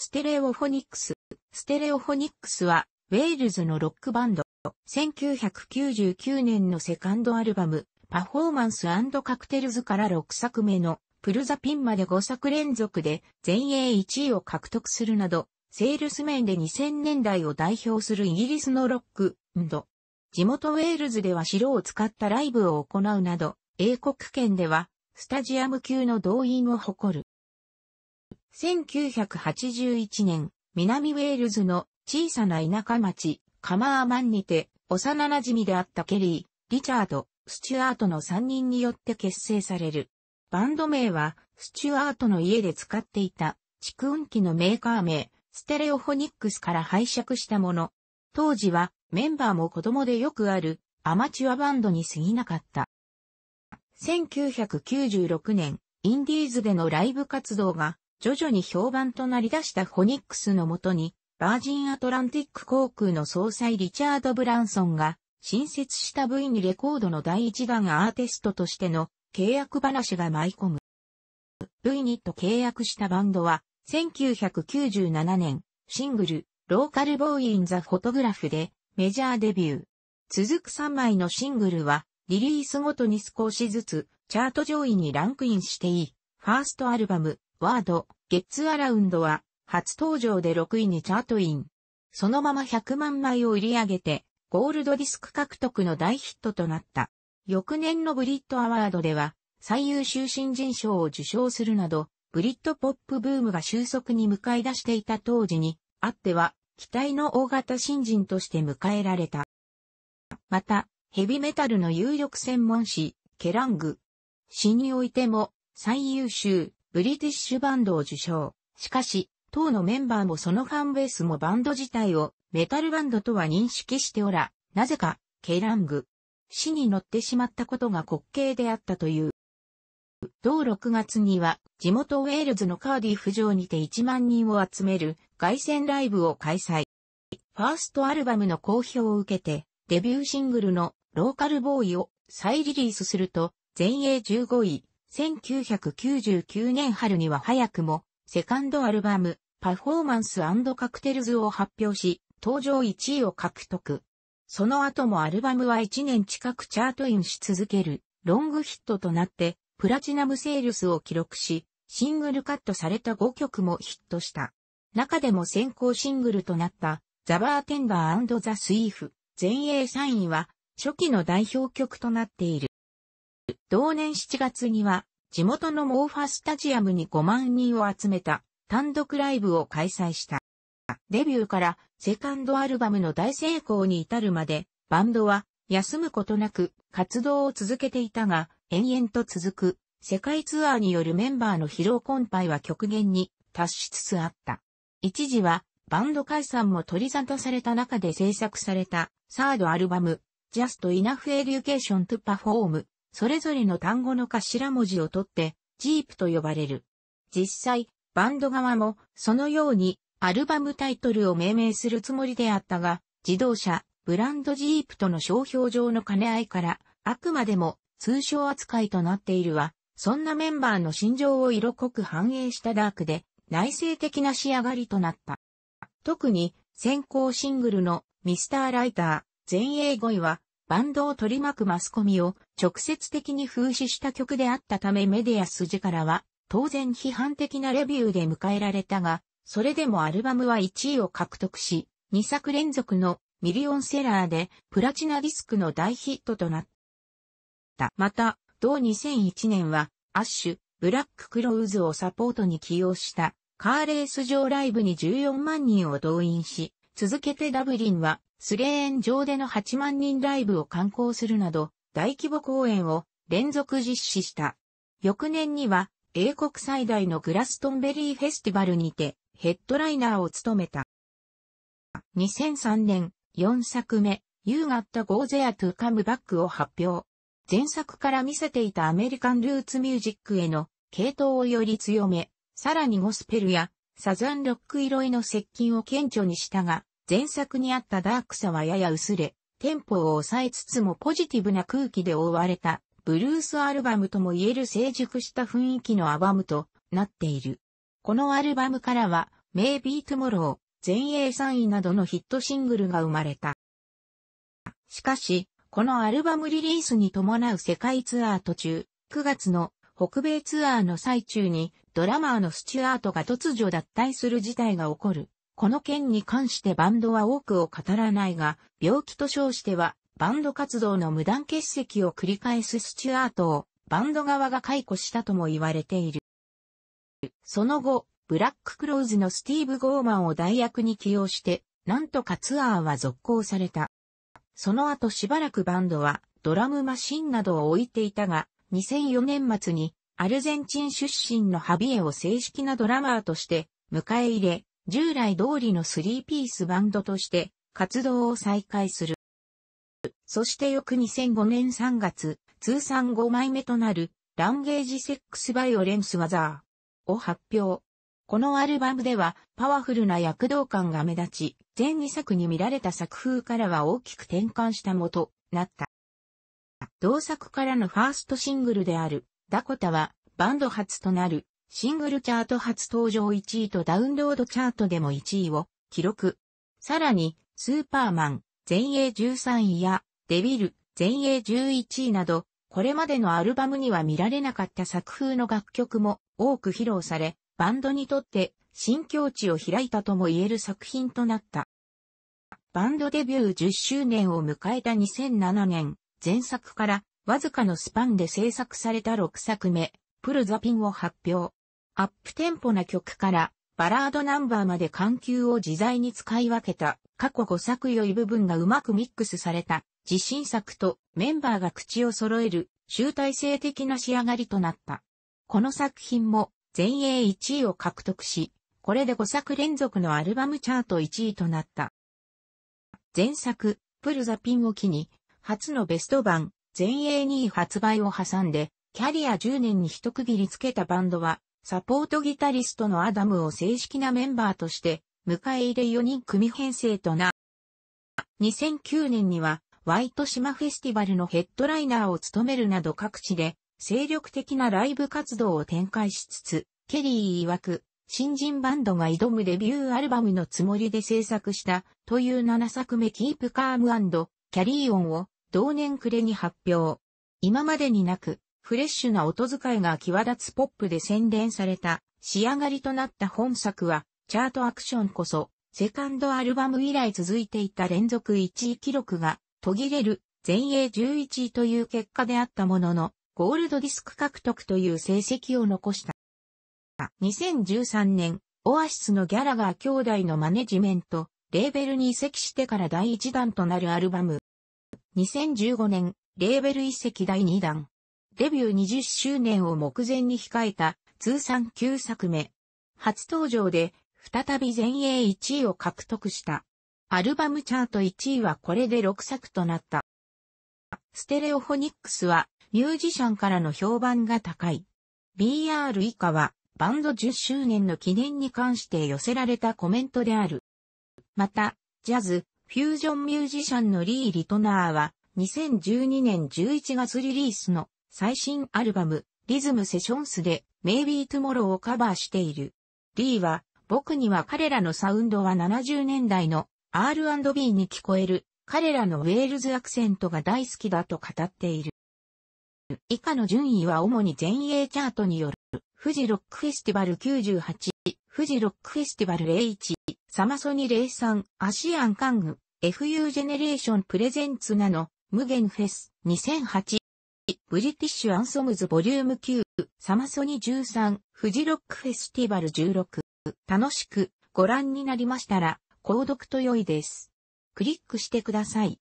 ステレオフォニックス。ステレオフォニックスは、ウェールズのロックバンド。1999年のセカンドアルバム、パフォーマンスカクテルズから6作目の、プルザピンまで5作連続で、全英1位を獲得するなど、セールス面で2000年代を代表するイギリスのロック、地元ウェールズでは白を使ったライブを行うなど、英国圏では、スタジアム級の動員を誇る。1981年、南ウェールズの小さな田舎町、カマーマンにて、幼馴染であったケリー、リチャード、スチュアートの3人によって結成される。バンド名は、スチュアートの家で使っていた、蓄音機のメーカー名、ステレオフォニックスから拝借したもの。当時は、メンバーも子供でよくある、アマチュアバンドに過ぎなかった。1996年、インディーズでのライブ活動が徐々に評判となり出したホニックスのもとに、バージンアトランティック航空の総裁リチャード・ブランソンが、新設した V にレコードの第一弾アーティストとしての契約話が舞い込む。V にと契約したバンドは、1997年、シングル、ローカルボーインザフォトグラフでメジャーデビュー。続く3枚のシングルは、リリースごとに少しずつチャート上位にランクインしていい、ファーストアルバム、ワード、ゲッツアラウンドは、初登場で6位にチャートイン。そのまま100万枚を売り上げて、ゴールドディスク獲得の大ヒットとなった。翌年のブリットアワードでは、最優秀新人賞を受賞するなど、ブリットポップブームが収束に向かい出していた当時に、あっては、期待の大型新人として迎えられた。また、ヘビメタルの有力専門誌、ケラング。詩においても、最優秀、ブリティッシュバンドを受賞。しかし、当のメンバーもそのファンベースもバンド自体をメタルバンドとは認識しておら、なぜか、ケラング。死に乗ってしまったことが滑稽であったという。同6月には、地元ウェールズのカーディフ城にて1万人を集める凱旋ライブを開催。ファーストアルバムの好評を受けて、デビューシングルのローカルボーイを再リリースすると、全英15位、1999年春には早くも、セカンドアルバム、パフォーマンスカクテルズを発表し、登場1位を獲得。その後もアルバムは1年近くチャートインし続ける、ロングヒットとなって、プラチナムセールスを記録し、シングルカットされた5曲もヒットした。中でも先行シングルとなった、ザ・バーテンダーザ・スイーフ、全英3位は、初期の代表曲となっている。同年7月には、地元のモーファスタジアムに5万人を集めた単独ライブを開催した。デビューからセカンドアルバムの大成功に至るまで、バンドは休むことなく活動を続けていたが、延々と続く世界ツアーによるメンバーの疲労困憊は極限に達しつつあった。一時はバンド解散も取り沙汰された中で制作されたサードアルバム、Just Enough Education to Perform それぞれの単語の頭文字を取って、ジープと呼ばれる。実際、バンド側も、そのように、アルバムタイトルを命名するつもりであったが、自動車、ブランドジープとの商標上の兼ね合いから、あくまでも通称扱いとなっているわ。そんなメンバーの心情を色濃く反映したダークで、内省的な仕上がりとなった。特に、先行シングルのミスターライター、全英語は、バンドを取り巻くマスコミを直接的に風刺した曲であったためメディア筋からは当然批判的なレビューで迎えられたが、それでもアルバムは1位を獲得し、2作連続のミリオンセラーでプラチナディスクの大ヒットとなった。また、同2001年はアッシュ、ブラッククローズをサポートに起用したカーレース上ライブに14万人を動員し、続けてダブリンは、スレーン上での8万人ライブを観光するなど、大規模公演を連続実施した。翌年には、英国最大のグラストンベリーフェスティバルにて、ヘッドライナーを務めた。2003年、4作目、You Got Go There to Come Back を発表。前作から見せていたアメリカンルーツミュージックへの系統をより強め、さらにゴスペルやサザンロック色への接近を顕著にしたが、前作にあったダークさはやや薄れ、テンポを抑えつつもポジティブな空気で覆われた、ブルースアルバムとも言える成熟した雰囲気のアバムとなっている。このアルバムからは、メイビートモロー、全英3位などのヒットシングルが生まれた。しかし、このアルバムリリースに伴う世界ツアー途中、9月の北米ツアーの最中にドラマーのスチュアートが突如脱退する事態が起こる。この件に関してバンドは多くを語らないが、病気と称しては、バンド活動の無断欠席を繰り返すスチュアートを、バンド側が解雇したとも言われている。その後、ブラッククローズのスティーブ・ゴーマンを代役に起用して、なんとかツアーは続行された。その後しばらくバンドはドラムマシンなどを置いていたが、2004年末にアルゼンチン出身のハビエを正式なドラマーとして迎え入れ、従来通りのスリーピースバンドとして活動を再開する。そして翌2005年3月、通算5枚目となるランゲージセックスバイオレンスワザーを発表。このアルバムではパワフルな躍動感が目立ち、前2作に見られた作風からは大きく転換したもとなった。同作からのファーストシングルであるダコタはバンド初となるシングルチャート初登場1位とダウンロードチャートでも1位を記録。さらに、スーパーマン、全英13位や、デビル、全英11位など、これまでのアルバムには見られなかった作風の楽曲も多く披露され、バンドにとって新境地を開いたとも言える作品となった。バンドデビュー10周年を迎えた2007年、前作からわずかのスパンで制作された6作目、プルザピンを発表。アップテンポな曲からバラードナンバーまで緩急を自在に使い分けた過去5作良い部分がうまくミックスされた自信作とメンバーが口を揃える集大成的な仕上がりとなった。この作品も全英1位を獲得し、これで5作連続のアルバムチャート1位となった。前作、プルザピンを機に、初のベスト版、全英2位発売を挟んで、キャリア10年に一区切りつけたバンドは、サポートギタリストのアダムを正式なメンバーとして迎え入れ4人組編成とな。2009年にはワイト島フェスティバルのヘッドライナーを務めるなど各地で精力的なライブ活動を展開しつつ、ケリー曰く、新人バンドが挑むデビューアルバムのつもりで制作したという7作目キープカームキャリーオンを同年暮れに発表。今までになくフレッシュな音遣いが際立つポップで洗練された仕上がりとなった本作は、チャートアクションこそ、セカンドアルバム以来続いていた連続1位記録が途切れる全英11位という結果であったものの、ゴールドディスク獲得という成績を残した。2013年、オアシスのギャラガー兄弟のマネジメント、レーベルに移籍してから第1弾となるアルバム。2015年、レーベル移籍第2弾。デビュー20周年を目前に控えた通算9作目。初登場で再び全英1位を獲得した。アルバムチャート1位はこれで6作となった。ステレオフォニックスはミュージシャンからの評判が高い。BR 以下はバンド10周年の記念に関して寄せられたコメントである。また、ジャズ、フュージョンミュージシャンのリー・リトナーは2012年11月リリースの最新アルバム、リズムセションスで、メイビートゥモローをカバーしている。リーは、僕には彼らのサウンドは70年代の R&B に聞こえる、彼らのウェールズアクセントが大好きだと語っている。以下の順位は主に全英チャートによる、富士ロックフェスティバル98、富士ロックフェスティバル01、サマソニ03、アシアンカング、FU ジェネレーションプレゼンツなの、無限フェス2008、ブリティッシュアンソムズボリューム9、サマソニ13、フジロックフェスティバル16、楽しくご覧になりましたら、購読と良いです。クリックしてください。